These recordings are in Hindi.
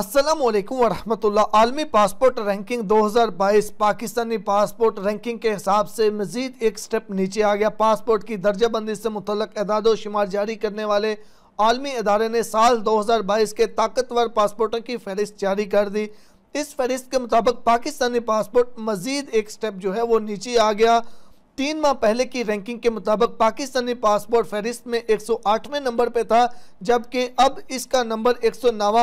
असलम वरहमल आलमी passport ranking 2022 Pakistani passport ranking के हिसाब से मज़ीद एक स्टेप नीचे आ गया पासपोर्ट की दर्जाबंदी से मुतलक एदाद शुमार जारी करने वाले आलमी अदारे ने साल 2022 के ताकतवर पासपोर्टों की फहरिस्त जारी कर दी इस फहरिस्त के मुताबिक पाकिस्तानी पासपोर्ट मज़ीद एक स्टेप जो है वो नीचे आ गया तीन माह पहले की रैंकिंग के मुताबिक पाकिस्तानी पासपोर्ट फहरिस्त में 108वें नंबर पर था जबकि अब इसका नंबर एक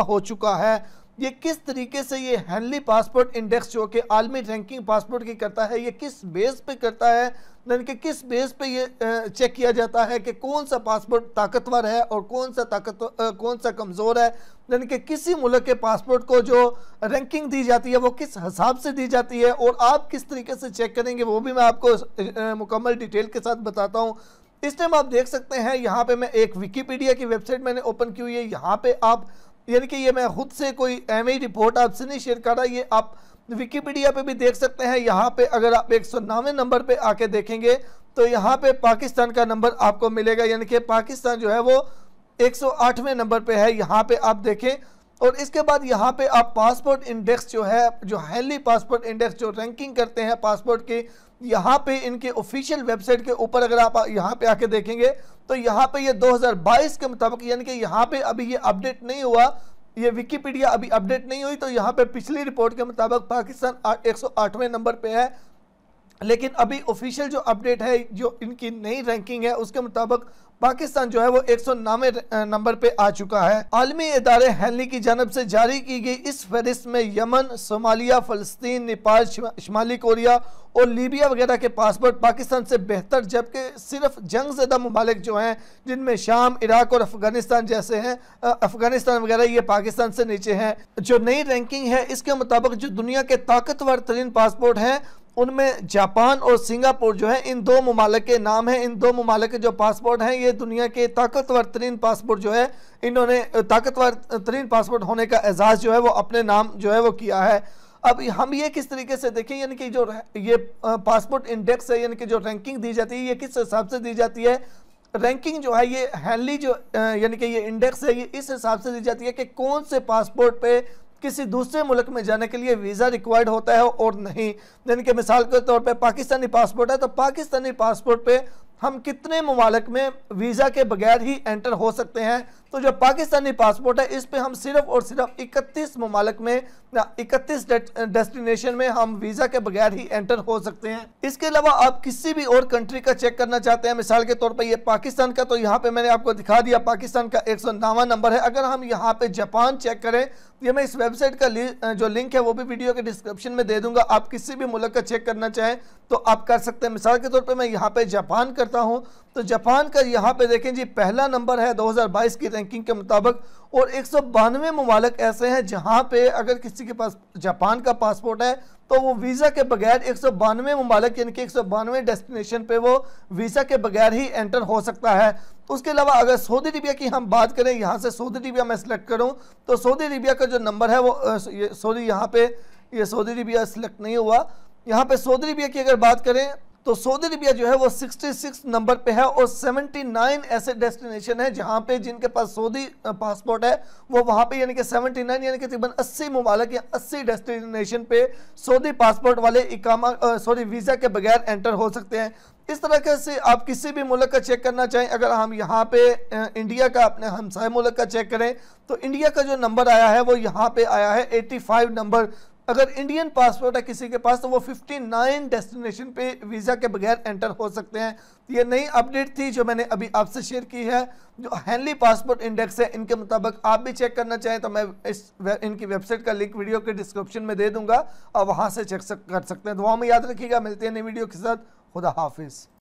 हो चुका है ये किस तरीके से ये हैंडली पासपोर्ट इंडेक्स जो कि आलमी रैंकिंग पासपोर्ट की करता है ये किस बेस पे करता है यानी कि किस बेस पे ये चेक किया जाता है कि कौन सा पासपोर्ट ताकतवर है और कौन सा ताकत कौन सा कमज़ोर है यानी कि किसी मुल्क के पासपोर्ट को जो रैंकिंग दी जाती है वो किस हिसाब से दी जाती है और आप किस तरीके से चेक करेंगे वो भी मैं आपको मुकम्मल डिटेल के साथ बताता हूँ इस टाइम आप देख सकते हैं यहाँ पे मैं एक विकीपीडिया की वेबसाइट मैंने ओपन की हुई है यहाँ पे आप यानी कि ये मैं ख़ुद से कोई एम रिपोर्ट आपसे नहीं शेयर कर रहा ये आप विकीपीडिया पे भी देख सकते हैं यहाँ पे अगर आप एक सौ नावे नंबर पे आके देखेंगे तो यहाँ पे पाकिस्तान का नंबर आपको मिलेगा यानी कि पाकिस्तान जो है वो एक सौ आठवें नंबर पे है यहाँ पे आप देखें और इसके बाद यहाँ पे आप पासपोर्ट इंडेक्स जो है जो हैली पासपोर्ट इंडेक्स जो रैंकिंग करते हैं पासपोर्ट के यहाँ पे इनके ऑफिशियल वेबसाइट के ऊपर अगर आप यहाँ पे आके देखेंगे तो यहाँ पे ये 2022 के मुताबिक यानी कि यहाँ पे अभी ये अपडेट नहीं हुआ ये विकीपीडिया अभी अपडेट नहीं हुई तो यहाँ पे पिछली रिपोर्ट के मुताबिक पाकिस्तान एक नंबर पे है लेकिन अभी ऑफिशियल जो अपडेट है जो इनकी नई रैंकिंग है उसके मुताबिक पाकिस्तान जो है वो एक नंबर पे आ चुका है आलमी इदारे हैली की जानब से जारी की गई इस फहरिस्त में यमन सोमालिया फलस्तीन नेपाल शुमाली कोरिया और लीबिया वगैरह के पासपोर्ट पाकिस्तान से बेहतर जबकि सिर्फ जंग जदा ममालिक जो हैं जिनमें शाम इराक और अफगानिस्तान जैसे हैं अफगानिस्तान वगैरह ये पाकिस्तान से नीचे हैं जो नई रैंकिंग है इसके मुताबिक जो दुनिया के ताकतवर तरीन पासपोर्ट हैं उनमें जापान और सिंगापुर जो है इन दो ममालक के नाम हैं इन दो ममालक के जो पासपोर्ट हैं ये दुनिया के ताकतवर तरीन पासपोर्ट जो है इन्होंने ताकतवर तरीन पासपोर्ट होने का एजाज़ जो है वो अपने नाम जो है वो किया है अब हम ये किस तरीके से देखें यानी कि जो ये पासपोर्ट इंडेक्स है यानी कि जो रैंकिंग दी जाती है ये किस हिसाब से दी जाती है रैंकिंग जो है ये हैनली जो यानी कि ये इंडेक्स है ये इस हिसाब से दी जाती है कि कौन से पासपोर्ट पे किसी दूसरे मुल्क में जाने के लिए वीज़ा रिक्वायर्ड होता है और नहीं यानी कि मिसाल के तौर पे पाकिस्तानी पासपोर्ट है तो पाकिस्तानी पासपोर्ट पे हम कितने ममालक में वीज़ा के बगैर ही एंटर हो सकते हैं तो जो पाकिस्तानी पासपोर्ट है इस पर हम सिर्फ और सिर्फ 31 ममालक में 31 डेस्टिनेशन में हम वीज़ा के बगैर ही एंटर हो सकते हैं इसके अलावा आप किसी भी और कंट्री का चेक करना चाहते हैं मिसाल के तौर पर ये पाकिस्तान का तो यहाँ पे मैंने आपको दिखा दिया पाकिस्तान का एक नंबर है अगर हम यहाँ पे जापान चेक करें ये मैं इस वेबसाइट का जो लिंक है वो भी वीडियो के डिस्क्रिप्शन में दे दूंगा आप किसी भी मुल्क का चेक करना चाहें तो आप कर सकते हैं मिसाल के तौर पर मैं यहाँ पे जापान कर करता हूं तो जापान का यहां पे देखें जी पहला नंबर है 2022 की रैंकिंग के मुताबिक और एक सौ बानवे ममालक ऐसे हैं जहां पे अगर किसी के पास जापान का पासपोर्ट है तो वो वीज़ा के बगैर एक सौ बानवे ममालक यानी कि एक सौ बानवे डेस्टिनेशन पर वो वीज़ा के बगैर ही एंटर हो सकता है तो उसके अलावा अगर सऊदी अरबिया की हम बात करें यहाँ से सऊदी अरबिया मैं सिलेक्ट करूँ तो सऊदी अरबिया का जो नंबर है वो सॉरी यहाँ पे ये सऊदी अरबिया सिलेक्ट नहीं हुआ यहाँ पे सऊदी अरबिया की अगर बात करें तो सऊदी अरबिया जो है वो 66 नंबर पे है और 79 ऐसे डेस्टिनेशन है जहाँ पे जिनके पास सऊदी पासपोर्ट है वो वहाँ पे यानी कि 79 यानी कि तकरीबन 80 ममालक या 80 डेस्टिनेशन पे सऊदी पासपोर्ट वाले इकामा सॉरी वीज़ा के बगैर एंटर हो सकते हैं इस तरह से आप किसी भी मुल्क का चेक करना चाहें अगर हम यहाँ पे इंडिया का अपने हमसाय मुल्क का चेक करें तो इंडिया का जो नंबर आया है वो यहाँ पे आया है 85 नंबर अगर इंडियन पासपोर्ट है किसी के पास तो वो 59 डेस्टिनेशन पे वीज़ा के बगैर एंटर हो सकते हैं तो ये नई अपडेट थी जो मैंने अभी आपसे शेयर की है जो हैनली पासपोर्ट इंडेक्स है इनके मुताबिक आप भी चेक करना चाहें तो मैं इस वे, इनकी वेबसाइट का लिंक वीडियो के डिस्क्रिप्शन में दे दूंगा और वहाँ से चेक कर सकते हैं तो वहाँ में याद रखिएगा मिलते हैं नई वीडियो के साथ खुदा हाफिज़